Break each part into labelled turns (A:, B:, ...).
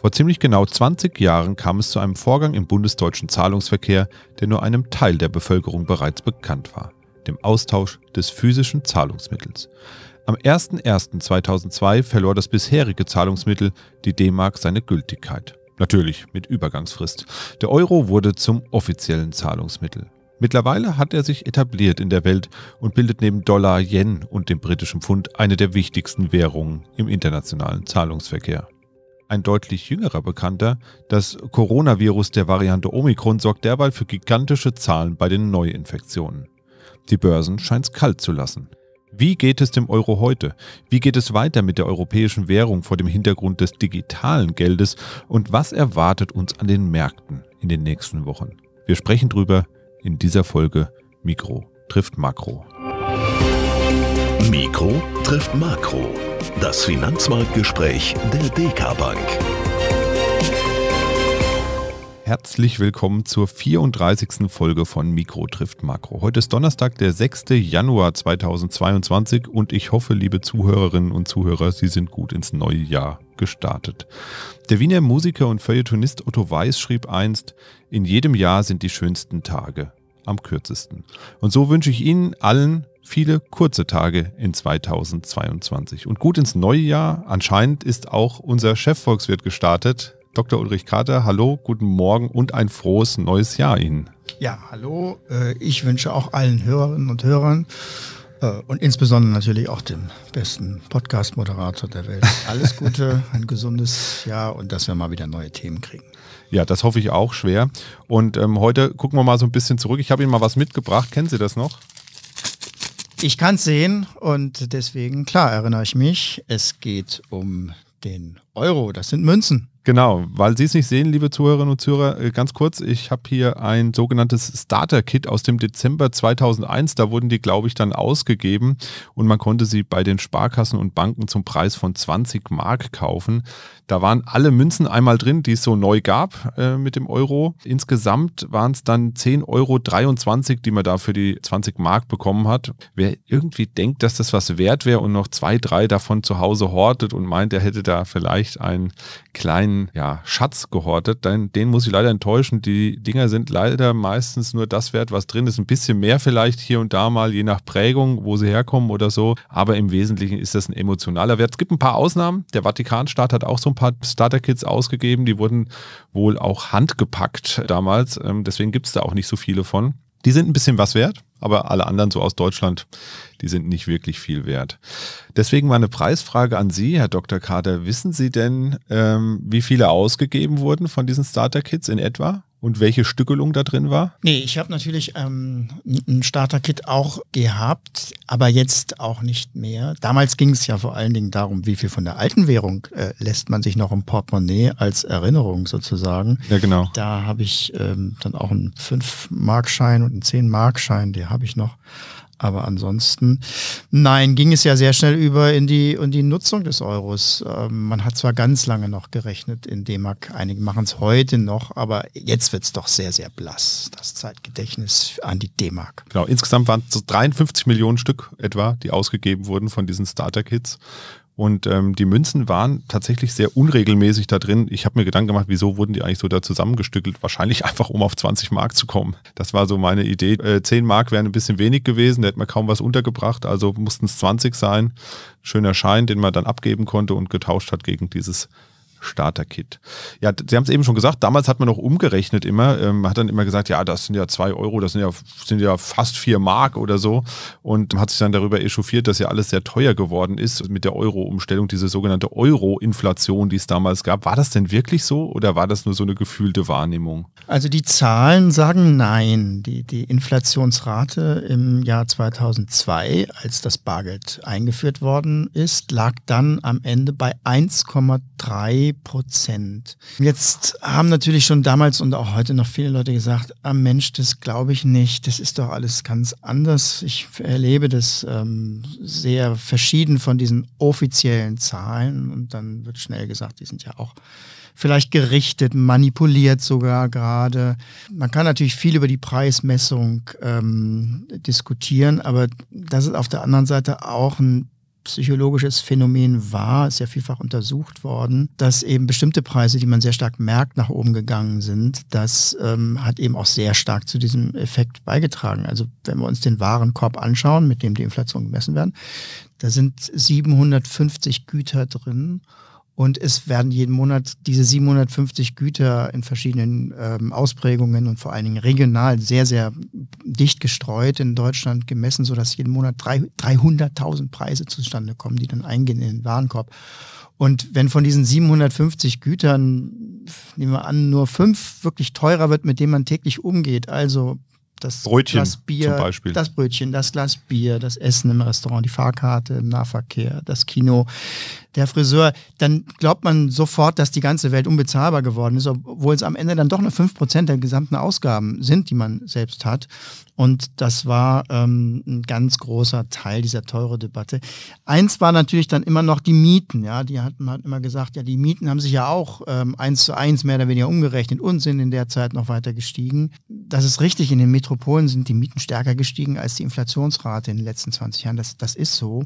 A: Vor ziemlich genau 20 Jahren kam es zu einem Vorgang im bundesdeutschen Zahlungsverkehr, der nur einem Teil der Bevölkerung bereits bekannt war, dem Austausch des physischen Zahlungsmittels. Am 01.01.2002 verlor das bisherige Zahlungsmittel, die D-Mark, seine Gültigkeit. Natürlich mit Übergangsfrist. Der Euro wurde zum offiziellen Zahlungsmittel. Mittlerweile hat er sich etabliert in der Welt und bildet neben Dollar, Yen und dem britischen Pfund eine der wichtigsten Währungen im internationalen Zahlungsverkehr ein deutlich jüngerer Bekannter, das Coronavirus der Variante Omikron sorgt derweil für gigantische Zahlen bei den Neuinfektionen. Die Börsen es kalt zu lassen. Wie geht es dem Euro heute? Wie geht es weiter mit der europäischen Währung vor dem Hintergrund des digitalen Geldes? Und was erwartet uns an den Märkten in den nächsten Wochen? Wir sprechen drüber in dieser Folge Mikro trifft Makro. Mikro trifft Makro das Finanzmarktgespräch der DK Bank. Herzlich willkommen zur 34. Folge von Mikro trifft Makro. Heute ist Donnerstag, der 6. Januar 2022 und ich hoffe, liebe Zuhörerinnen und Zuhörer, Sie sind gut ins neue Jahr gestartet. Der Wiener Musiker und Feuilletonist Otto Weiß schrieb einst, in jedem Jahr sind die schönsten Tage am kürzesten. Und so wünsche ich Ihnen allen viele kurze Tage in 2022. Und gut ins neue Jahr. Anscheinend ist auch unser Chefvolkswirt gestartet. Dr. Ulrich Kater, hallo, guten Morgen und ein frohes neues Jahr Ihnen.
B: Ja, hallo. Äh, ich wünsche auch allen Hörerinnen und Hörern äh, und insbesondere natürlich auch dem besten Podcast-Moderator der Welt alles Gute, ein gesundes Jahr und dass wir mal wieder neue Themen kriegen.
A: Ja, das hoffe ich auch schwer. Und ähm, heute gucken wir mal so ein bisschen zurück. Ich habe Ihnen mal was mitgebracht. Kennen Sie das noch? Ich kann es sehen und deswegen, klar, erinnere ich mich, es geht um den Euro, das sind Münzen. Genau, weil Sie es nicht sehen, liebe Zuhörerinnen und Zuhörer, äh, ganz kurz, ich habe hier ein sogenanntes Starter-Kit aus dem Dezember 2001, da wurden die, glaube ich, dann ausgegeben und man konnte sie bei den Sparkassen und Banken zum Preis von 20 Mark kaufen. Da waren alle Münzen einmal drin, die es so neu gab äh, mit dem Euro. Insgesamt waren es dann 10,23 Euro, die man da für die 20 Mark bekommen hat. Wer irgendwie denkt, dass das was wert wäre und noch zwei, drei davon zu Hause hortet und meint, er hätte da vielleicht vielleicht einen kleinen ja, Schatz gehortet. Den, den muss ich leider enttäuschen. Die Dinger sind leider meistens nur das wert, was drin ist. Ein bisschen mehr vielleicht hier und da mal, je nach Prägung, wo sie herkommen oder so. Aber im Wesentlichen ist das ein emotionaler Wert. Es gibt ein paar Ausnahmen. Der Vatikanstaat hat auch so ein paar Starter-Kits ausgegeben. Die wurden wohl auch handgepackt damals. Ähm, deswegen gibt es da auch nicht so viele von. Die sind ein bisschen was wert, aber alle anderen so aus Deutschland, die sind nicht wirklich viel wert. Deswegen mal eine Preisfrage an Sie, Herr Dr. Kader. Wissen Sie denn, ähm, wie viele ausgegeben wurden von diesen Starter-Kits in etwa? Und welche Stückelung da drin war?
B: Nee, ich habe natürlich ähm, ein Starter-Kit auch gehabt, aber jetzt auch nicht mehr. Damals ging es ja vor allen Dingen darum, wie viel von der alten Währung äh, lässt man sich noch im Portemonnaie als Erinnerung sozusagen. Ja, genau. Da habe ich ähm, dann auch einen 5-Markschein und einen 10-Markschein, die habe ich noch. Aber ansonsten, nein, ging es ja sehr schnell über in die, in die Nutzung des Euros. Ähm, man hat zwar ganz lange noch gerechnet in D-Mark, einige machen es heute noch, aber jetzt wird es doch sehr, sehr blass, das Zeitgedächtnis an die D-Mark.
A: Genau, insgesamt waren es so 53 Millionen Stück etwa, die ausgegeben wurden von diesen Starter-Kits. Und ähm, die Münzen waren tatsächlich sehr unregelmäßig da drin. Ich habe mir Gedanken gemacht, wieso wurden die eigentlich so da zusammengestückelt? Wahrscheinlich einfach, um auf 20 Mark zu kommen. Das war so meine Idee. Äh, 10 Mark wären ein bisschen wenig gewesen, da hätte man kaum was untergebracht, also mussten es 20 sein. Schöner Schein, den man dann abgeben konnte und getauscht hat gegen dieses Starter-Kit ja, Sie haben es eben schon gesagt, damals hat man noch umgerechnet immer, ähm, hat dann immer gesagt, ja, das sind ja zwei Euro, das sind ja, sind ja fast vier Mark oder so und hat sich dann darüber echauffiert, dass ja alles sehr teuer geworden ist mit der Euro-Umstellung, diese sogenannte Euro-Inflation, die es damals gab. War das denn wirklich so oder war das nur so eine gefühlte Wahrnehmung? Also die
B: Zahlen sagen nein. Die, die Inflationsrate im Jahr 2002, als das Bargeld eingeführt worden ist, lag dann am Ende bei 1,3 Prozent. Jetzt haben natürlich schon damals und auch heute noch viele Leute gesagt, ah Mensch, das glaube ich nicht, das ist doch alles ganz anders. Ich erlebe das ähm, sehr verschieden von diesen offiziellen Zahlen und dann wird schnell gesagt, die sind ja auch vielleicht gerichtet, manipuliert sogar gerade. Man kann natürlich viel über die Preismessung ähm, diskutieren, aber das ist auf der anderen Seite auch ein psychologisches Phänomen war, ist ja vielfach untersucht worden, dass eben bestimmte Preise, die man sehr stark merkt, nach oben gegangen sind. Das ähm, hat eben auch sehr stark zu diesem Effekt beigetragen. Also wenn wir uns den Warenkorb anschauen, mit dem die Inflation gemessen werden, da sind 750 Güter drin und es werden jeden Monat diese 750 Güter in verschiedenen ähm, Ausprägungen und vor allen Dingen regional sehr, sehr dicht gestreut in Deutschland gemessen, sodass jeden Monat 300.000 Preise zustande kommen, die dann eingehen in den Warenkorb. Und wenn von diesen 750 Gütern, nehmen wir an, nur fünf wirklich teurer wird, mit denen man täglich umgeht, also das Brötchen Glas Bier, zum Beispiel. das Brötchen, das Glas Bier, das Essen im Restaurant, die Fahrkarte im Nahverkehr, das Kino, der Friseur, dann glaubt man sofort, dass die ganze Welt unbezahlbar geworden ist, obwohl es am Ende dann doch nur 5% der gesamten Ausgaben sind, die man selbst hat. Und das war ähm, ein ganz großer Teil dieser teure Debatte. Eins war natürlich dann immer noch die Mieten. Ja, die hatten hat immer gesagt, ja, die Mieten haben sich ja auch ähm, eins zu eins mehr oder weniger umgerechnet und sind in der Zeit noch weiter gestiegen. Das ist richtig in den Metro Metropolen sind die Mieten stärker gestiegen als die Inflationsrate in den letzten 20 Jahren. Das, das ist so.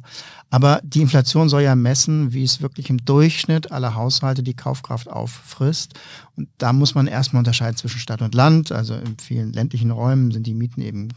B: Aber die Inflation soll ja messen, wie es wirklich im Durchschnitt aller Haushalte die Kaufkraft auffrisst. Und da muss man erstmal unterscheiden zwischen Stadt und Land. Also in vielen ländlichen Räumen sind die Mieten eben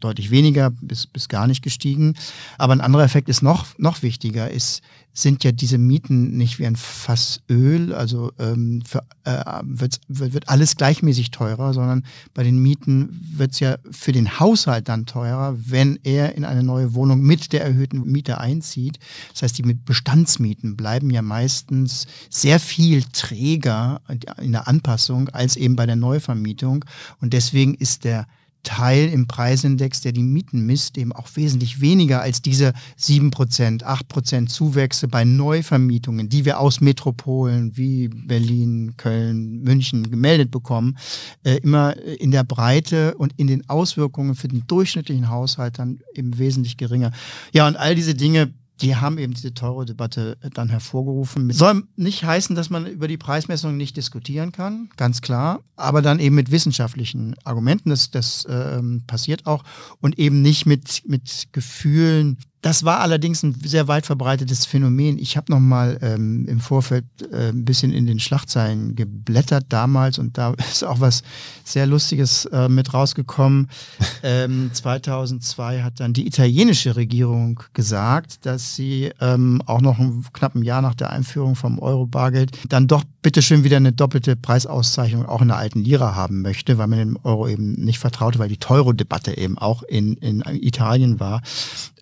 B: deutlich weniger bis, bis gar nicht gestiegen. Aber ein anderer Effekt ist noch, noch wichtiger, ist, sind ja diese Mieten nicht wie ein Fass Öl, also ähm, für, äh, wird, wird alles gleichmäßig teurer, sondern bei den Mieten wird es ja ja für den Haushalt dann teurer, wenn er in eine neue Wohnung mit der erhöhten Miete einzieht. Das heißt, die Bestandsmieten bleiben ja meistens sehr viel träger in der Anpassung als eben bei der Neuvermietung. Und deswegen ist der Teil im Preisindex, der die Mieten misst, eben auch wesentlich weniger als diese 7%, 8% Zuwächse bei Neuvermietungen, die wir aus Metropolen wie Berlin, Köln, München gemeldet bekommen, äh, immer äh, in der Breite und in den Auswirkungen für den durchschnittlichen Haushalt dann eben wesentlich geringer. Ja, und all diese Dinge die haben eben diese teure Debatte äh, dann hervorgerufen. Soll nicht heißen, dass man über die Preismessung nicht diskutieren kann, ganz klar, aber dann eben mit wissenschaftlichen Argumenten, das, das ähm, passiert auch, und eben nicht mit, mit Gefühlen das war allerdings ein sehr weit verbreitetes Phänomen. Ich habe nochmal ähm, im Vorfeld äh, ein bisschen in den Schlagzeilen geblättert damals und da ist auch was sehr Lustiges äh, mit rausgekommen. Ähm, 2002 hat dann die italienische Regierung gesagt, dass sie ähm, auch noch ein, knapp ein Jahr nach der Einführung vom Euro-Bargeld dann doch bitteschön wieder eine doppelte Preisauszeichnung auch in der alten Lira haben möchte, weil man dem Euro eben nicht vertraute, weil die Teuro-Debatte eben auch in, in Italien war.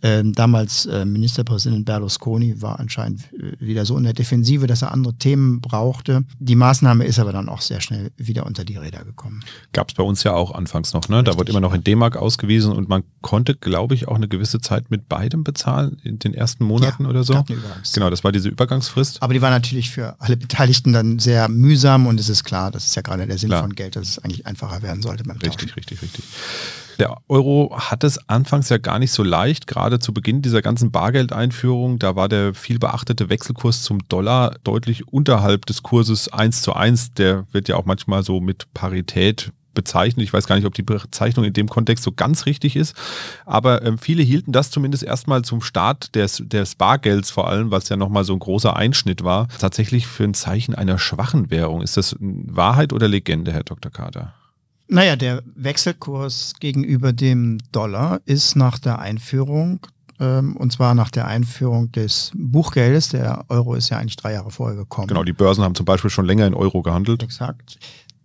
B: Ähm, damals äh, Ministerpräsident Berlusconi war anscheinend äh, wieder so in der Defensive, dass er andere Themen brauchte. Die Maßnahme ist aber dann auch sehr schnell wieder unter die Räder gekommen.
A: Gab es bei uns ja auch anfangs noch, ne? Richtig, da wurde immer noch in D-Mark ausgewiesen und man konnte, glaube ich, auch eine gewisse Zeit mit beidem bezahlen in den ersten Monaten ja, oder so. genau, das war diese Übergangsfrist. Aber die war natürlich
B: für alle Beteiligten dann sehr mühsam und es ist klar, das ist ja gerade der Sinn klar. von Geld, dass es eigentlich einfacher werden
A: sollte beim Richtig, Tauschen. richtig, richtig. Der Euro hat es anfangs ja gar nicht so leicht, gerade zu Beginn dieser ganzen Bargeldeinführung. Da war der viel beachtete Wechselkurs zum Dollar deutlich unterhalb des Kurses 1 zu 1. Der wird ja auch manchmal so mit Parität bezeichnet. Ich weiß gar nicht, ob die Bezeichnung in dem Kontext so ganz richtig ist. Aber äh, viele hielten das zumindest erstmal zum Start des, des Bargelds vor allem, was ja nochmal so ein großer Einschnitt war, tatsächlich für ein Zeichen einer schwachen Währung. Ist das hm, Wahrheit oder Legende, Herr Dr. Kader?
B: Naja, der Wechselkurs gegenüber dem Dollar ist nach der Einführung, ähm, und zwar nach der Einführung des Buchgeldes, der Euro ist ja eigentlich drei Jahre vorher gekommen. Genau, die
A: Börsen haben zum Beispiel schon länger in Euro gehandelt. Exakt.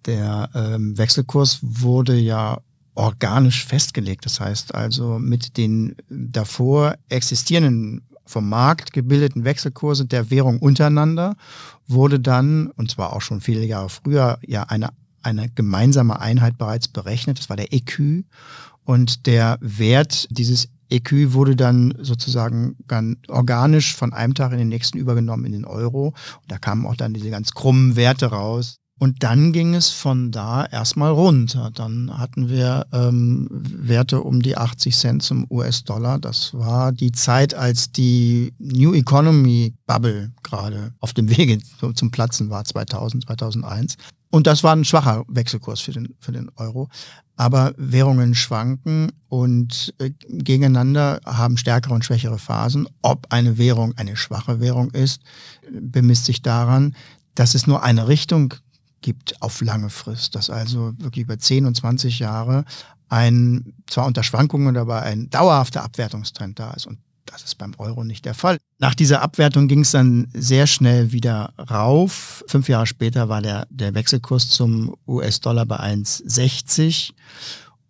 B: Der ähm, Wechselkurs wurde ja organisch festgelegt. Das heißt also mit den davor existierenden vom Markt gebildeten Wechselkurse der Währung untereinander wurde dann, und zwar auch schon viele Jahre früher, ja eine eine gemeinsame Einheit bereits berechnet. Das war der EQ. Und der Wert dieses EQ wurde dann sozusagen ganz organisch von einem Tag in den nächsten übergenommen in den Euro. Und da kamen auch dann diese ganz krummen Werte raus. Und dann ging es von da erstmal runter. Dann hatten wir ähm, Werte um die 80 Cent zum US-Dollar. Das war die Zeit, als die New Economy Bubble gerade auf dem Wege zum Platzen war, 2000, 2001. Und das war ein schwacher Wechselkurs für den, für den Euro. Aber Währungen schwanken und äh, gegeneinander haben stärkere und schwächere Phasen. Ob eine Währung eine schwache Währung ist, bemisst sich daran, dass es nur eine Richtung gibt auf lange Frist. Dass also wirklich über 10 und 20 Jahre ein, zwar unter Schwankungen, aber ein dauerhafter Abwertungstrend da ist. Und das ist beim Euro nicht der Fall. Nach dieser Abwertung ging es dann sehr schnell wieder rauf. Fünf Jahre später war der, der Wechselkurs zum US-Dollar bei 1,60.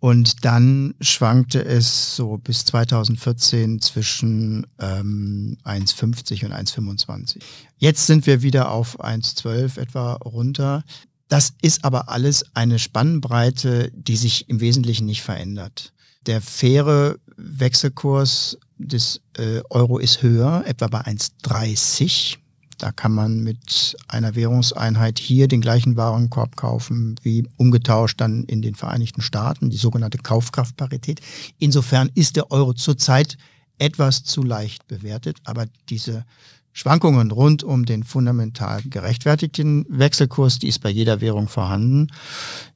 B: Und dann schwankte es so bis 2014 zwischen ähm, 1,50 und 1,25. Jetzt sind wir wieder auf 1,12 etwa runter. Das ist aber alles eine Spannbreite, die sich im Wesentlichen nicht verändert. Der faire Wechselkurs des äh, Euro ist höher, etwa bei 1,30. Da kann man mit einer Währungseinheit hier den gleichen Warenkorb kaufen wie umgetauscht dann in den Vereinigten Staaten, die sogenannte Kaufkraftparität. Insofern ist der Euro zurzeit etwas zu leicht bewertet, aber diese Schwankungen rund um den fundamental gerechtfertigten Wechselkurs, die ist bei jeder Währung vorhanden.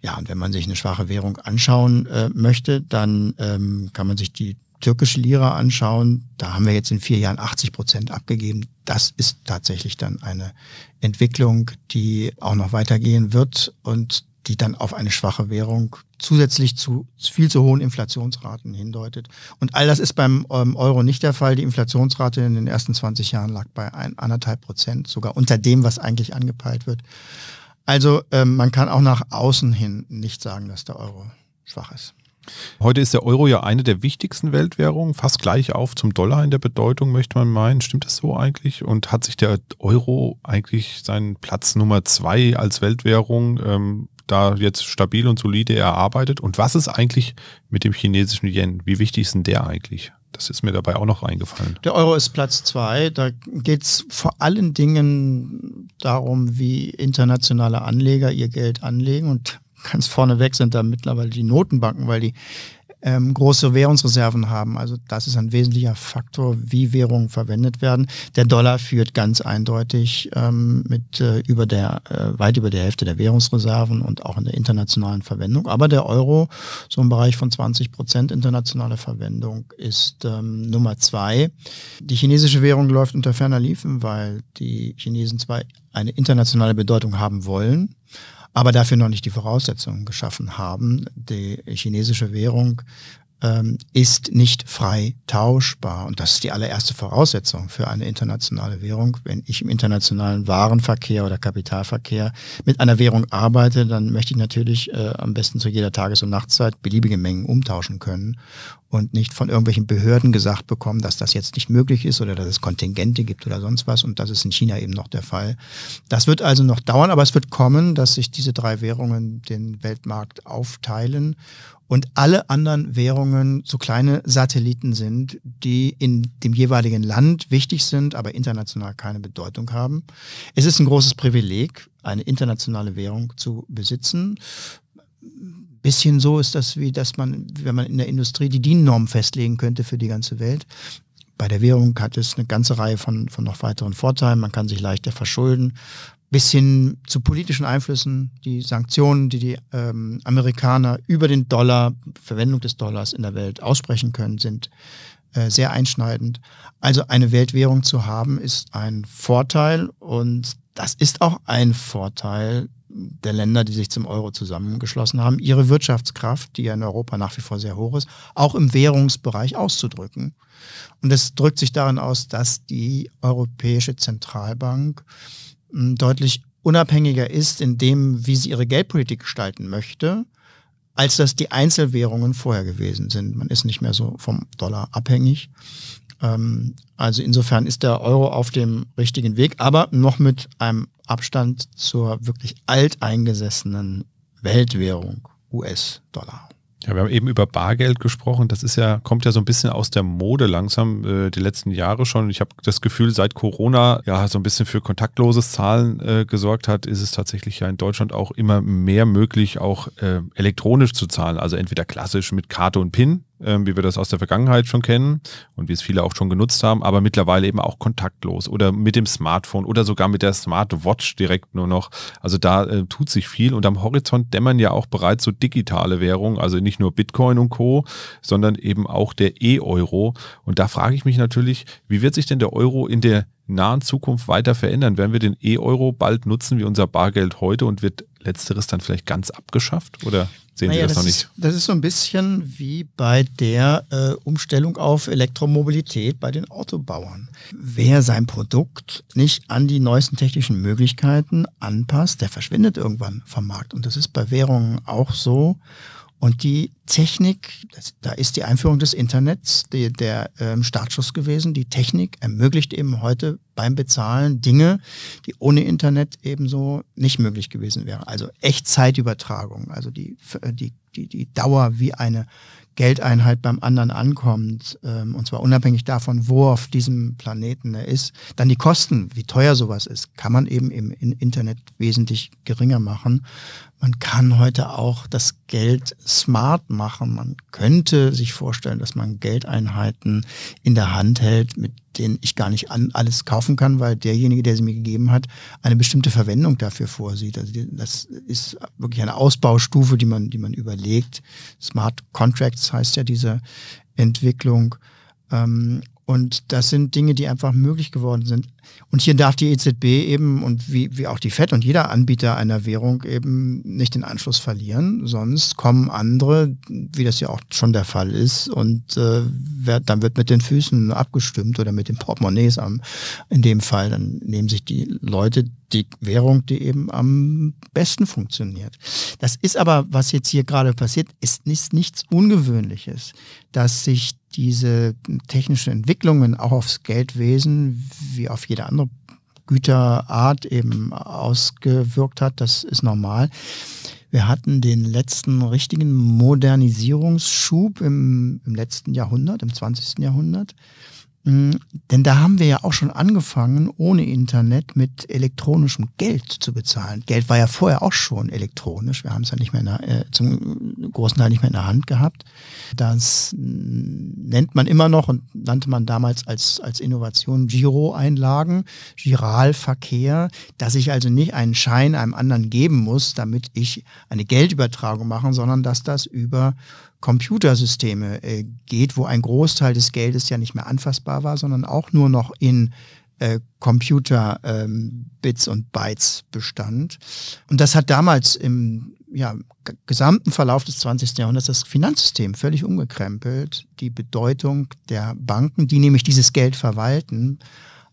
B: Ja, und wenn man sich eine schwache Währung anschauen äh, möchte, dann ähm, kann man sich die türkische Lira anschauen, da haben wir jetzt in vier Jahren 80 Prozent abgegeben. Das ist tatsächlich dann eine Entwicklung, die auch noch weitergehen wird und die dann auf eine schwache Währung zusätzlich zu viel zu hohen Inflationsraten hindeutet. Und all das ist beim ähm, Euro nicht der Fall. Die Inflationsrate in den ersten 20 Jahren lag bei anderthalb Prozent, sogar unter dem, was eigentlich angepeilt wird. Also ähm, man kann auch nach außen hin nicht sagen, dass der Euro schwach ist.
A: Heute ist der Euro ja eine der wichtigsten Weltwährungen, fast gleich auf zum Dollar in der Bedeutung, möchte man meinen. Stimmt das so eigentlich? Und hat sich der Euro eigentlich seinen Platz Nummer zwei als Weltwährung ähm, da jetzt stabil und solide erarbeitet? Und was ist eigentlich mit dem chinesischen Yen? Wie wichtig ist denn der eigentlich? Das ist mir dabei auch noch eingefallen.
B: Der Euro ist Platz zwei. Da geht es vor allen Dingen darum, wie internationale Anleger ihr Geld anlegen. Und ganz vorne weg sind da mittlerweile die Notenbanken, weil die ähm, große Währungsreserven haben. Also das ist ein wesentlicher Faktor, wie Währungen verwendet werden. Der Dollar führt ganz eindeutig ähm, mit äh, über der äh, weit über der Hälfte der Währungsreserven und auch in der internationalen Verwendung. Aber der Euro, so im Bereich von 20 Prozent internationale Verwendung, ist ähm, Nummer zwei. Die chinesische Währung läuft unter ferner Liefen, weil die Chinesen zwar eine internationale Bedeutung haben wollen, aber dafür noch nicht die Voraussetzungen geschaffen haben. Die chinesische Währung ähm, ist nicht frei tauschbar. Und das ist die allererste Voraussetzung für eine internationale Währung. Wenn ich im internationalen Warenverkehr oder Kapitalverkehr mit einer Währung arbeite, dann möchte ich natürlich äh, am besten zu jeder Tages- und Nachtzeit beliebige Mengen umtauschen können und nicht von irgendwelchen Behörden gesagt bekommen, dass das jetzt nicht möglich ist oder dass es Kontingente gibt oder sonst was. Und das ist in China eben noch der Fall. Das wird also noch dauern, aber es wird kommen, dass sich diese drei Währungen den Weltmarkt aufteilen und alle anderen Währungen so kleine Satelliten sind, die in dem jeweiligen Land wichtig sind, aber international keine Bedeutung haben. Es ist ein großes Privileg, eine internationale Währung zu besitzen bisschen so ist das, wie dass man, wenn man in der Industrie die DIN-Norm festlegen könnte für die ganze Welt. Bei der Währung hat es eine ganze Reihe von, von noch weiteren Vorteilen. Man kann sich leichter verschulden. Bis hin zu politischen Einflüssen, die Sanktionen, die die ähm, Amerikaner über den Dollar, Verwendung des Dollars in der Welt aussprechen können, sind äh, sehr einschneidend. Also eine Weltwährung zu haben, ist ein Vorteil und das ist auch ein Vorteil der Länder, die sich zum Euro zusammengeschlossen haben, ihre Wirtschaftskraft, die ja in Europa nach wie vor sehr hoch ist, auch im Währungsbereich auszudrücken. Und das drückt sich darin aus, dass die Europäische Zentralbank hm, deutlich unabhängiger ist in dem, wie sie ihre Geldpolitik gestalten möchte, als das die Einzelwährungen vorher gewesen sind. Man ist nicht mehr so vom Dollar abhängig. Ähm, also insofern ist der Euro auf dem richtigen Weg, aber noch mit einem Abstand zur wirklich alteingesessenen Weltwährung US-Dollar.
A: Ja, wir haben eben über Bargeld gesprochen. Das ist ja, kommt ja so ein bisschen aus der Mode langsam, äh, die letzten Jahre schon. Ich habe das Gefühl, seit Corona ja so ein bisschen für kontaktloses Zahlen äh, gesorgt hat, ist es tatsächlich ja in Deutschland auch immer mehr möglich, auch äh, elektronisch zu zahlen. Also entweder klassisch mit Karte und PIN, ähm, wie wir das aus der Vergangenheit schon kennen und wie es viele auch schon genutzt haben, aber mittlerweile eben auch kontaktlos oder mit dem Smartphone oder sogar mit der Smartwatch direkt nur noch. Also da äh, tut sich viel und am Horizont dämmern ja auch bereits so digitale Währungen, also nicht nur Bitcoin und Co, sondern eben auch der E-Euro. Und da frage ich mich natürlich, wie wird sich denn der Euro in der nahen Zukunft weiter verändern? Werden wir den E-Euro bald nutzen wie unser Bargeld heute und wird letzteres dann vielleicht ganz abgeschafft? Oder sehen naja, Sie das, das noch ist, nicht?
B: das ist so ein bisschen wie bei der äh, Umstellung auf Elektromobilität bei den Autobauern. Wer sein Produkt nicht an die neuesten technischen Möglichkeiten anpasst, der verschwindet irgendwann vom Markt. Und das ist bei Währungen auch so. Und die Technik, da ist die Einführung des Internets die, der ähm, Startschuss gewesen. Die Technik ermöglicht eben heute beim Bezahlen Dinge, die ohne Internet ebenso nicht möglich gewesen wären. Also Echtzeitübertragung, also die, die, die, die Dauer, wie eine Geldeinheit beim anderen ankommt, ähm, und zwar unabhängig davon, wo auf diesem Planeten er ist. Dann die Kosten, wie teuer sowas ist, kann man eben im Internet wesentlich geringer machen, man kann heute auch das Geld smart machen. Man könnte sich vorstellen, dass man Geldeinheiten in der Hand hält, mit denen ich gar nicht an alles kaufen kann, weil derjenige, der sie mir gegeben hat, eine bestimmte Verwendung dafür vorsieht. Also das ist wirklich eine Ausbaustufe, die man, die man überlegt. Smart Contracts heißt ja diese Entwicklung. Ähm, und das sind Dinge, die einfach möglich geworden sind. Und hier darf die EZB eben und wie, wie auch die FED und jeder Anbieter einer Währung eben nicht den Anschluss verlieren, sonst kommen andere, wie das ja auch schon der Fall ist, und äh, wer, dann wird mit den Füßen abgestimmt oder mit den Portemonnaies am, in dem Fall, dann nehmen sich die Leute die Währung, die eben am besten funktioniert. Das ist aber, was jetzt hier gerade passiert, ist nichts, nichts Ungewöhnliches, dass sich diese technischen Entwicklungen auch aufs Geldwesen wie auf jede andere Güterart eben ausgewirkt hat, das ist normal. Wir hatten den letzten richtigen Modernisierungsschub im, im letzten Jahrhundert, im 20. Jahrhundert. Mm, denn da haben wir ja auch schon angefangen, ohne Internet mit elektronischem Geld zu bezahlen. Geld war ja vorher auch schon elektronisch. Wir haben es ja nicht mehr der, äh, zum großen Teil nicht mehr in der Hand gehabt. Das mm, nennt man immer noch und nannte man damals als, als Innovation Giroeinlagen, Giralverkehr, dass ich also nicht einen Schein einem anderen geben muss, damit ich eine Geldübertragung mache, sondern dass das über Computersysteme äh, geht, wo ein Großteil des Geldes ja nicht mehr anfassbar war, sondern auch nur noch in äh, Computer-Bits ähm, und Bytes bestand. Und das hat damals im ja, gesamten Verlauf des 20. Jahrhunderts das Finanzsystem völlig umgekrempelt, die Bedeutung der Banken, die nämlich dieses Geld verwalten,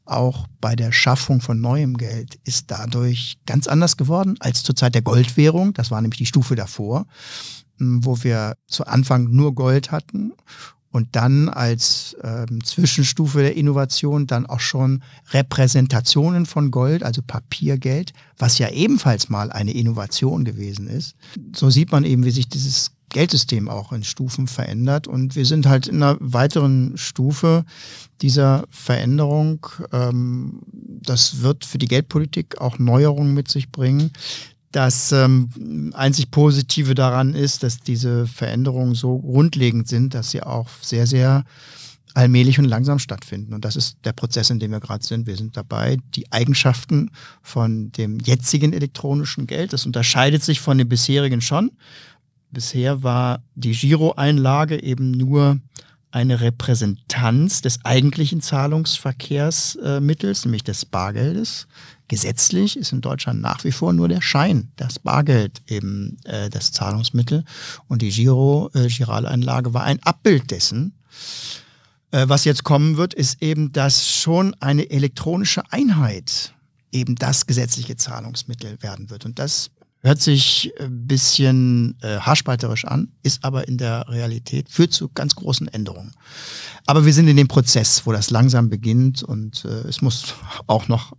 B: auch bei der Schaffung von neuem Geld ist dadurch ganz anders geworden als zur Zeit der Goldwährung. Das war nämlich die Stufe davor wo wir zu Anfang nur Gold hatten und dann als ähm, Zwischenstufe der Innovation dann auch schon Repräsentationen von Gold, also Papiergeld, was ja ebenfalls mal eine Innovation gewesen ist. So sieht man eben, wie sich dieses Geldsystem auch in Stufen verändert. Und wir sind halt in einer weiteren Stufe dieser Veränderung. Ähm, das wird für die Geldpolitik auch Neuerungen mit sich bringen. Das ähm, einzig Positive daran ist, dass diese Veränderungen so grundlegend sind, dass sie auch sehr, sehr allmählich und langsam stattfinden. Und das ist der Prozess, in dem wir gerade sind. Wir sind dabei, die Eigenschaften von dem jetzigen elektronischen Geld, das unterscheidet sich von dem bisherigen schon. Bisher war die Giroeinlage eben nur eine Repräsentanz des eigentlichen Zahlungsverkehrsmittels, äh, nämlich des Bargeldes Gesetzlich ist in Deutschland nach wie vor nur der Schein, das Bargeld eben äh, das Zahlungsmittel und die Giro, äh, Giraleinlage war ein Abbild dessen. Äh, was jetzt kommen wird, ist eben, dass schon eine elektronische Einheit eben das gesetzliche Zahlungsmittel werden wird. Und das hört sich ein äh, bisschen äh, haarspalterisch an, ist aber in der Realität, führt zu ganz großen Änderungen. Aber wir sind in dem Prozess, wo das langsam beginnt und äh, es muss auch noch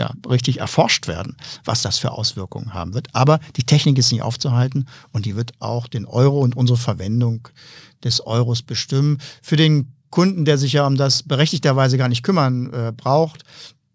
B: ja, richtig erforscht werden, was das für Auswirkungen haben wird. Aber die Technik ist nicht aufzuhalten und die wird auch den Euro und unsere Verwendung des Euros bestimmen. Für den Kunden, der sich ja um das berechtigterweise gar nicht kümmern äh, braucht,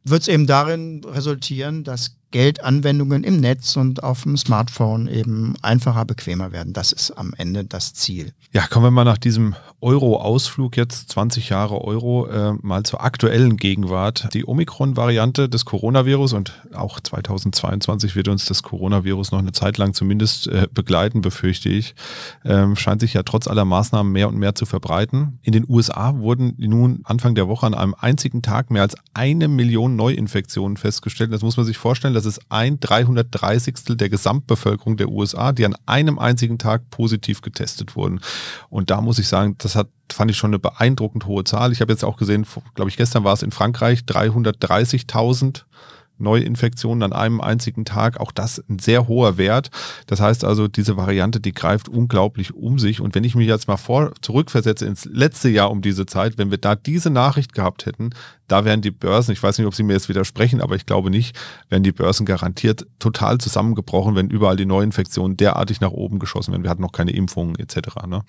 B: wird es eben darin resultieren, dass Geldanwendungen im Netz und auf dem Smartphone eben einfacher, bequemer werden. Das ist am
A: Ende das Ziel. Ja, kommen wir mal nach diesem Euro-Ausflug jetzt, 20 Jahre Euro, äh, mal zur aktuellen Gegenwart. Die Omikron-Variante des Coronavirus und auch 2022 wird uns das Coronavirus noch eine Zeit lang zumindest äh, begleiten, befürchte ich, äh, scheint sich ja trotz aller Maßnahmen mehr und mehr zu verbreiten. In den USA wurden nun Anfang der Woche an einem einzigen Tag mehr als eine Million Neuinfektionen festgestellt. Das muss man sich vorstellen, das das ist ein 330. der Gesamtbevölkerung der USA, die an einem einzigen Tag positiv getestet wurden. Und da muss ich sagen, das hat fand ich schon eine beeindruckend hohe Zahl. Ich habe jetzt auch gesehen, glaube ich, gestern war es in Frankreich 330.000 Neuinfektionen an einem einzigen Tag. Auch das ein sehr hoher Wert. Das heißt also, diese Variante, die greift unglaublich um sich. Und wenn ich mich jetzt mal vor, zurückversetze ins letzte Jahr um diese Zeit, wenn wir da diese Nachricht gehabt hätten, da wären die Börsen, ich weiß nicht, ob Sie mir jetzt widersprechen, aber ich glaube nicht, wären die Börsen garantiert total zusammengebrochen, wenn überall die Neuinfektionen derartig nach oben geschossen wären. Wir hatten noch keine Impfungen etc. Ne?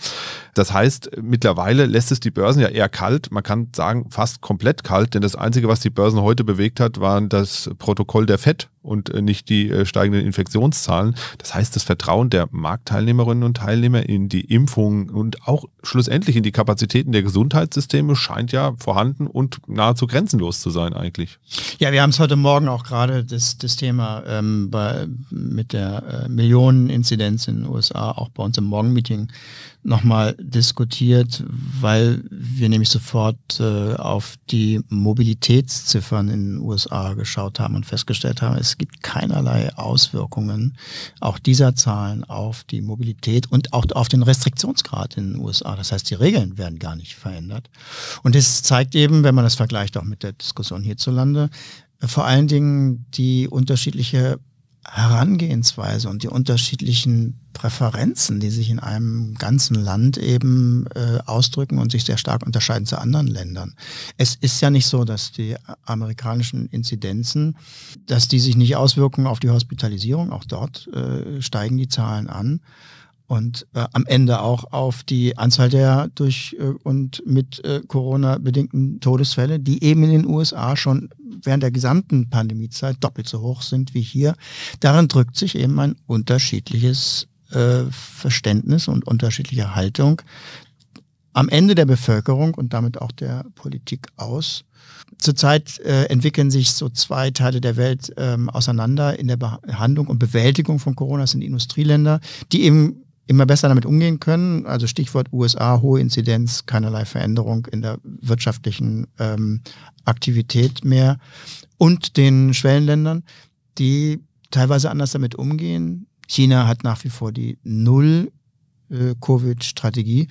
A: Das heißt, mittlerweile lässt es die Börsen ja eher kalt. Man kann sagen, fast komplett kalt, denn das Einzige, was die Börsen heute bewegt hat, waren das Protokoll der FED und äh, nicht die äh, steigenden Infektionszahlen. Das heißt, das Vertrauen der Marktteilnehmerinnen und Teilnehmer in die Impfungen und auch schlussendlich in die Kapazitäten der Gesundheitssysteme scheint ja vorhanden und nahezu grenzenlos zu sein eigentlich.
B: Ja, wir haben es heute Morgen auch gerade das, das Thema ähm, bei, mit der äh, Millioneninzidenz in den USA auch bei uns im Morgenmeeting nochmal diskutiert, weil wir nämlich sofort äh, auf die Mobilitätsziffern in den USA geschaut haben und festgestellt haben, es es gibt keinerlei Auswirkungen auch dieser Zahlen auf die Mobilität und auch auf den Restriktionsgrad in den USA. Das heißt, die Regeln werden gar nicht verändert. Und es zeigt eben, wenn man das vergleicht auch mit der Diskussion hierzulande, vor allen Dingen die unterschiedliche Herangehensweise und die unterschiedlichen Präferenzen, die sich in einem ganzen Land eben äh, ausdrücken und sich sehr stark unterscheiden zu anderen Ländern. Es ist ja nicht so, dass die amerikanischen Inzidenzen, dass die sich nicht auswirken auf die Hospitalisierung. Auch dort äh, steigen die Zahlen an und äh, am Ende auch auf die Anzahl der durch äh, und mit äh, Corona bedingten Todesfälle, die eben in den USA schon während der gesamten Pandemiezeit doppelt so hoch sind wie hier. Darin drückt sich eben ein unterschiedliches äh, Verständnis und unterschiedliche Haltung am Ende der Bevölkerung und damit auch der Politik aus. Zurzeit äh, entwickeln sich so zwei Teile der Welt ähm, auseinander in der Behandlung und Bewältigung von Corona. Das sind Industrieländer, die eben immer besser damit umgehen können. Also Stichwort USA, hohe Inzidenz, keinerlei Veränderung in der wirtschaftlichen ähm, Aktivität mehr. Und den Schwellenländern, die teilweise anders damit umgehen. China hat nach wie vor die Null-Covid-Strategie, äh,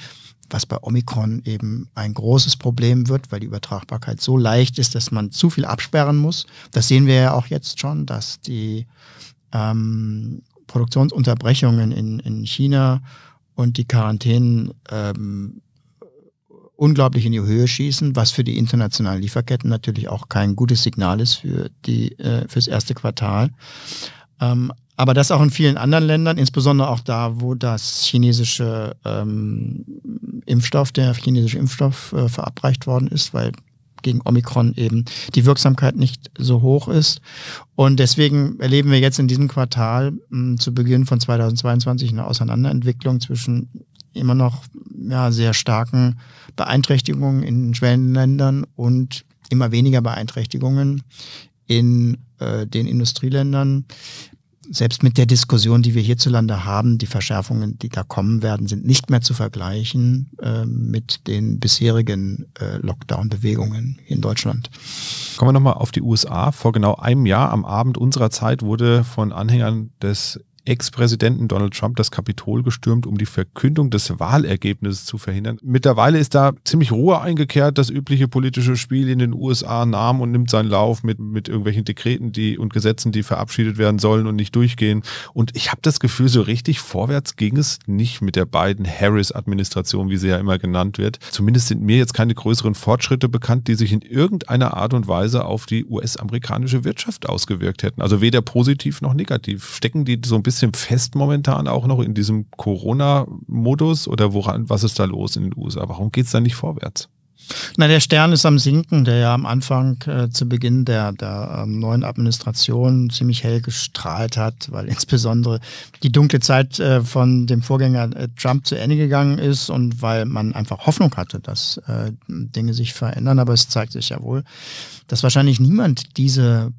B: was bei Omikron eben ein großes Problem wird, weil die Übertragbarkeit so leicht ist, dass man zu viel absperren muss. Das sehen wir ja auch jetzt schon, dass die ähm, Produktionsunterbrechungen in, in China und die Quarantänen ähm, unglaublich in die Höhe schießen, was für die internationalen Lieferketten natürlich auch kein gutes Signal ist für die äh, fürs erste Quartal. Ähm, aber das auch in vielen anderen Ländern, insbesondere auch da, wo das chinesische ähm, Impfstoff, der chinesische Impfstoff äh, verabreicht worden ist, weil gegen Omikron eben die Wirksamkeit nicht so hoch ist. Und deswegen erleben wir jetzt in diesem Quartal mh, hm, zu Beginn von 2022 eine Auseinanderentwicklung zwischen immer noch ja, sehr starken Beeinträchtigungen in Schwellenländern und immer weniger Beeinträchtigungen in äh, den Industrieländern selbst mit der Diskussion, die wir hierzulande haben, die Verschärfungen, die da kommen werden, sind nicht mehr zu vergleichen äh, mit den bisherigen äh, Lockdown-Bewegungen
A: in Deutschland. Kommen wir nochmal auf die USA. Vor genau einem Jahr am Abend unserer Zeit wurde von Anhängern des Ex-Präsidenten Donald Trump das Kapitol gestürmt, um die Verkündung des Wahlergebnisses zu verhindern. Mittlerweile ist da ziemlich Ruhe eingekehrt. Das übliche politische Spiel in den USA nahm und nimmt seinen Lauf mit, mit irgendwelchen Dekreten die, und Gesetzen, die verabschiedet werden sollen und nicht durchgehen. Und ich habe das Gefühl, so richtig vorwärts ging es nicht mit der beiden Harris-Administration, wie sie ja immer genannt wird. Zumindest sind mir jetzt keine größeren Fortschritte bekannt, die sich in irgendeiner Art und Weise auf die US-amerikanische Wirtschaft ausgewirkt hätten. Also weder positiv noch negativ. Stecken die so ein bisschen bisschen fest momentan auch noch in diesem Corona-Modus oder woran, was ist da los in den USA? Warum geht es da nicht vorwärts?
B: Na, der Stern ist am Sinken, der ja am Anfang äh, zu Beginn der, der ähm, neuen Administration ziemlich hell gestrahlt hat, weil insbesondere die dunkle Zeit äh, von dem Vorgänger äh, Trump zu Ende gegangen ist und weil man einfach Hoffnung hatte, dass äh, Dinge sich verändern. Aber es zeigt sich ja wohl, dass wahrscheinlich niemand diese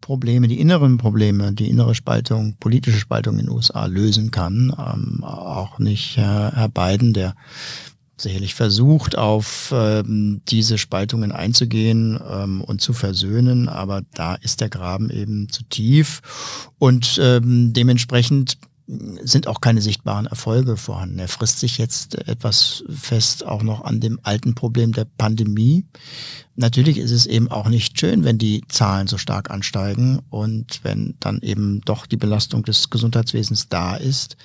B: Probleme, die inneren Probleme, die innere Spaltung, politische Spaltung in den USA lösen kann. Ähm, auch nicht äh, Herr Biden, der sicherlich versucht, auf ähm, diese Spaltungen einzugehen ähm, und zu versöhnen, aber da ist der Graben eben zu tief und ähm, dementsprechend sind auch keine sichtbaren Erfolge vorhanden. Er frisst sich jetzt etwas fest auch noch an dem alten Problem der Pandemie. Natürlich ist es eben auch nicht schön, wenn die Zahlen so stark ansteigen und wenn dann eben doch die Belastung des Gesundheitswesens da ist.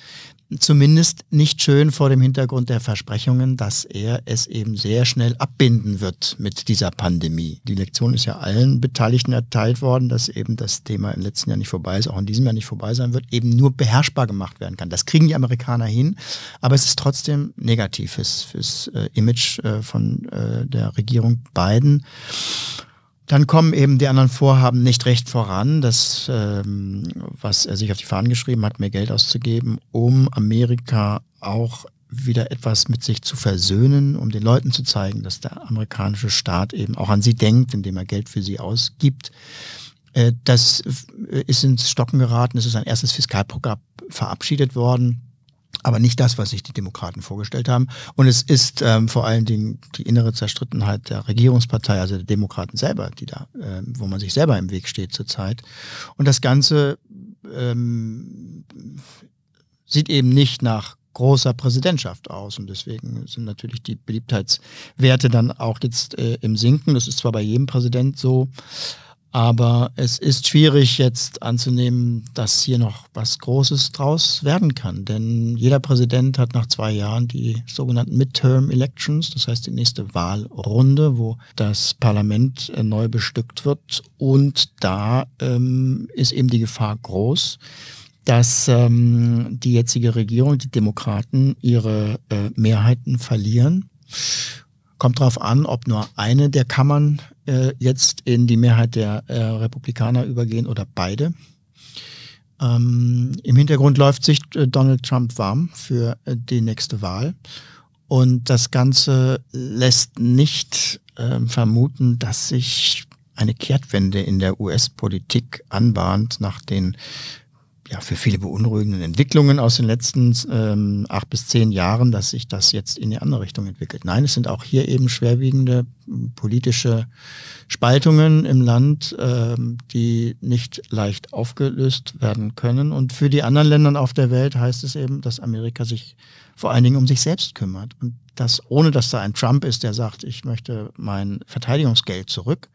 B: Zumindest nicht schön vor dem Hintergrund der Versprechungen, dass er es eben sehr schnell abbinden wird mit dieser Pandemie. Die Lektion ist ja allen Beteiligten erteilt worden, dass eben das Thema im letzten Jahr nicht vorbei ist, auch in diesem Jahr nicht vorbei sein wird, eben nur beherrschbar gemacht werden kann. Das kriegen die Amerikaner hin, aber es ist trotzdem negativ fürs, fürs äh, Image äh, von äh, der Regierung Biden dann kommen eben die anderen Vorhaben nicht recht voran. Das, ähm, was er sich auf die Fahnen geschrieben hat, mehr Geld auszugeben, um Amerika auch wieder etwas mit sich zu versöhnen, um den Leuten zu zeigen, dass der amerikanische Staat eben auch an sie denkt, indem er Geld für sie ausgibt. Äh, das ist ins Stocken geraten. Es ist ein erstes Fiskalprogramm verabschiedet worden aber nicht das, was sich die Demokraten vorgestellt haben. Und es ist ähm, vor allen Dingen die innere Zerstrittenheit der Regierungspartei, also der Demokraten selber, die da, äh, wo man sich selber im Weg steht zurzeit. Und das Ganze ähm, sieht eben nicht nach großer Präsidentschaft aus. Und deswegen sind natürlich die Beliebtheitswerte dann auch jetzt äh, im Sinken. Das ist zwar bei jedem Präsident so, aber es ist schwierig jetzt anzunehmen, dass hier noch was Großes draus werden kann. Denn jeder Präsident hat nach zwei Jahren die sogenannten Midterm Elections, das heißt die nächste Wahlrunde, wo das Parlament äh, neu bestückt wird. Und da ähm, ist eben die Gefahr groß, dass ähm, die jetzige Regierung, die Demokraten, ihre äh, Mehrheiten verlieren Kommt darauf an, ob nur eine der Kammern äh, jetzt in die Mehrheit der äh, Republikaner übergehen oder beide. Ähm, Im Hintergrund läuft sich äh, Donald Trump warm für äh, die nächste Wahl. Und das Ganze lässt nicht ähm, vermuten, dass sich eine Kehrtwende in der US-Politik anbahnt nach den ja, für viele beunruhigenden Entwicklungen aus den letzten ähm, acht bis zehn Jahren, dass sich das jetzt in die andere Richtung entwickelt. Nein, es sind auch hier eben schwerwiegende politische Spaltungen im Land, ähm, die nicht leicht aufgelöst werden können. Und für die anderen Ländern auf der Welt heißt es eben, dass Amerika sich vor allen Dingen um sich selbst kümmert. Und das ohne, dass da ein Trump ist, der sagt, ich möchte mein Verteidigungsgeld zurück,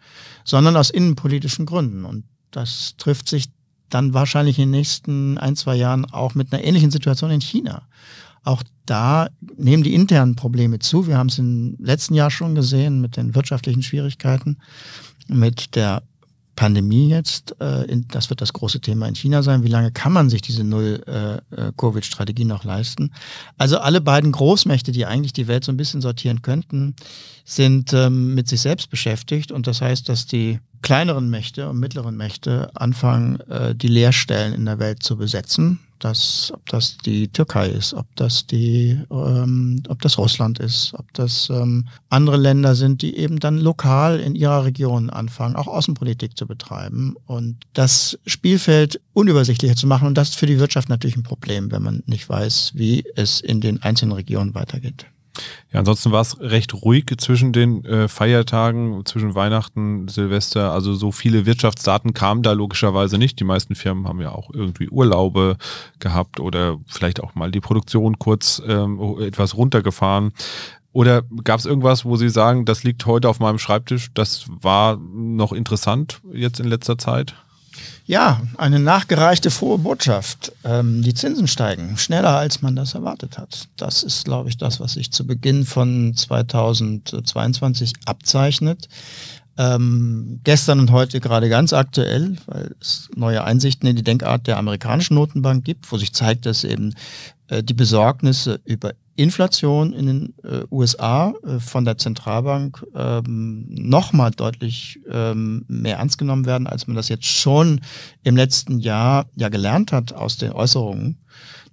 B: sondern aus innenpolitischen Gründen. Und das trifft sich dann wahrscheinlich in den nächsten ein, zwei Jahren auch mit einer ähnlichen Situation in China. Auch da nehmen die internen Probleme zu. Wir haben es im letzten Jahr schon gesehen mit den wirtschaftlichen Schwierigkeiten, mit der Pandemie jetzt, äh, in, das wird das große Thema in China sein. Wie lange kann man sich diese Null-Covid-Strategie äh, äh, noch leisten? Also alle beiden Großmächte, die eigentlich die Welt so ein bisschen sortieren könnten, sind ähm, mit sich selbst beschäftigt. Und das heißt, dass die kleineren Mächte und mittleren Mächte anfangen, äh, die Leerstellen in der Welt zu besetzen das, ob das die Türkei ist, ob das die, ähm, ob das Russland ist, ob das ähm, andere Länder sind, die eben dann lokal in ihrer Region anfangen, auch Außenpolitik zu betreiben und das Spielfeld unübersichtlicher zu machen. Und das ist für die Wirtschaft natürlich ein Problem,
A: wenn man nicht weiß, wie es in den
B: einzelnen Regionen
A: weitergeht. Ja, ansonsten war es recht ruhig zwischen den äh, Feiertagen, zwischen Weihnachten, Silvester. Also so viele Wirtschaftsdaten kamen da logischerweise nicht. Die meisten Firmen haben ja auch irgendwie Urlaube gehabt oder vielleicht auch mal die Produktion kurz ähm, etwas runtergefahren. Oder gab es irgendwas, wo Sie sagen, das liegt heute auf meinem Schreibtisch, das war noch interessant jetzt in letzter Zeit?
B: Ja, eine nachgereichte frohe Botschaft. Ähm, die Zinsen steigen schneller, als man das erwartet hat. Das ist, glaube ich, das, was sich zu Beginn von 2022 abzeichnet. Ähm, gestern und heute gerade ganz aktuell, weil es neue Einsichten in die Denkart der amerikanischen Notenbank gibt, wo sich zeigt, dass eben äh, die Besorgnisse über Inflation in den äh, USA äh, von der Zentralbank ähm, nochmal deutlich ähm, mehr ernst genommen werden, als man das jetzt schon im letzten Jahr ja gelernt hat aus den Äußerungen.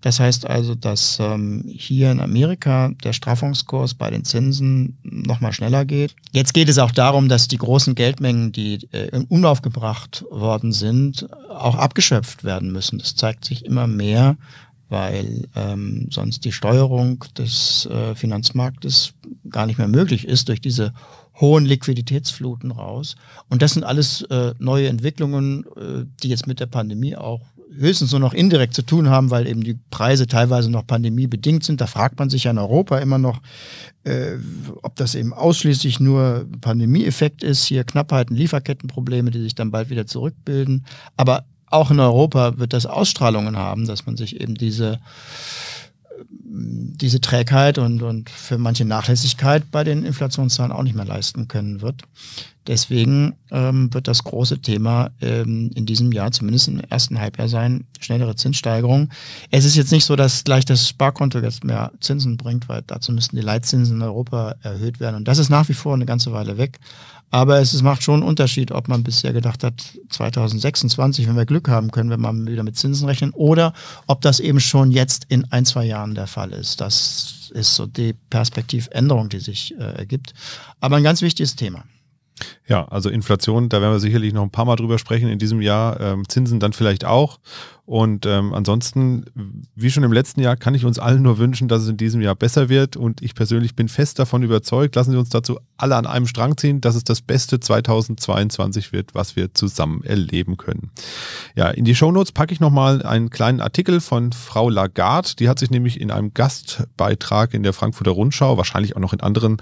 B: Das heißt also, dass ähm, hier in Amerika der Straffungskurs bei den Zinsen nochmal schneller geht. Jetzt geht es auch darum, dass die großen Geldmengen, die äh, in Umlauf gebracht worden sind, auch abgeschöpft werden müssen. Das zeigt sich immer mehr weil ähm, sonst die Steuerung des äh, Finanzmarktes gar nicht mehr möglich ist durch diese hohen Liquiditätsfluten raus. Und das sind alles äh, neue Entwicklungen, äh, die jetzt mit der Pandemie auch höchstens nur noch indirekt zu tun haben, weil eben die Preise teilweise noch pandemiebedingt sind. Da fragt man sich ja in Europa immer noch, äh, ob das eben ausschließlich nur Pandemieeffekt ist, hier Knappheiten, Lieferkettenprobleme, die sich dann bald wieder zurückbilden. Aber auch in Europa wird das Ausstrahlungen haben, dass man sich eben diese, diese Trägheit und, und für manche Nachlässigkeit bei den Inflationszahlen auch nicht mehr leisten können wird. Deswegen ähm, wird das große Thema ähm, in diesem Jahr, zumindest im ersten Halbjahr sein, schnellere Zinssteigerungen. Es ist jetzt nicht so, dass gleich das Sparkonto jetzt mehr Zinsen bringt, weil dazu müssten die Leitzinsen in Europa erhöht werden. Und das ist nach wie vor eine ganze Weile weg. Aber es, es macht schon einen Unterschied, ob man bisher gedacht hat, 2026, wenn wir Glück haben, können wir mal wieder mit Zinsen rechnen, oder ob das eben schon jetzt in ein, zwei Jahren der Fall ist. Das ist so die Perspektivänderung, die sich äh, ergibt. Aber ein ganz wichtiges Thema.
A: Ja, also Inflation, da werden wir sicherlich noch ein paar Mal drüber sprechen in diesem Jahr. Ähm, Zinsen dann vielleicht auch. Und ähm, ansonsten, wie schon im letzten Jahr, kann ich uns allen nur wünschen, dass es in diesem Jahr besser wird. Und ich persönlich bin fest davon überzeugt, lassen Sie uns dazu alle an einem Strang ziehen, dass es das beste 2022 wird, was wir zusammen erleben können. Ja, in die Shownotes packe ich nochmal einen kleinen Artikel von Frau Lagarde. Die hat sich nämlich in einem Gastbeitrag in der Frankfurter Rundschau, wahrscheinlich auch noch in anderen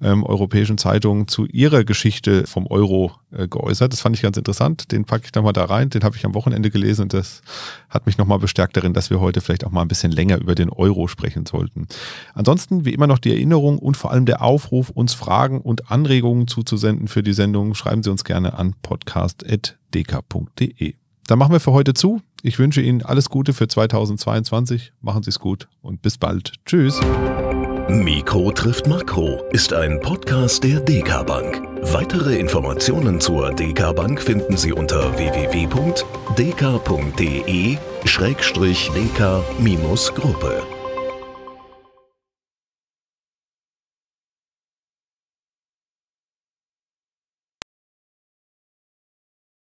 A: ähm, europäischen Zeitungen, zu ihrer Geschichte vom Euro äh, geäußert. Das fand ich ganz interessant. Den packe ich nochmal da rein. Den habe ich am Wochenende gelesen und das hat mich nochmal bestärkt darin, dass wir heute vielleicht auch mal ein bisschen länger über den Euro sprechen sollten. Ansonsten wie immer noch die Erinnerung und vor allem der Aufruf, uns Fragen und Anregungen zuzusenden für die Sendung. Schreiben Sie uns gerne an podcast.dk.de. Dann machen wir für heute zu. Ich wünsche Ihnen alles Gute für 2022. Machen Sie es gut und bis bald. Tschüss. Mikro trifft Makro ist ein Podcast der DK Bank. Weitere Informationen zur DK Bank finden Sie unter www.dk.de-dk-gruppe.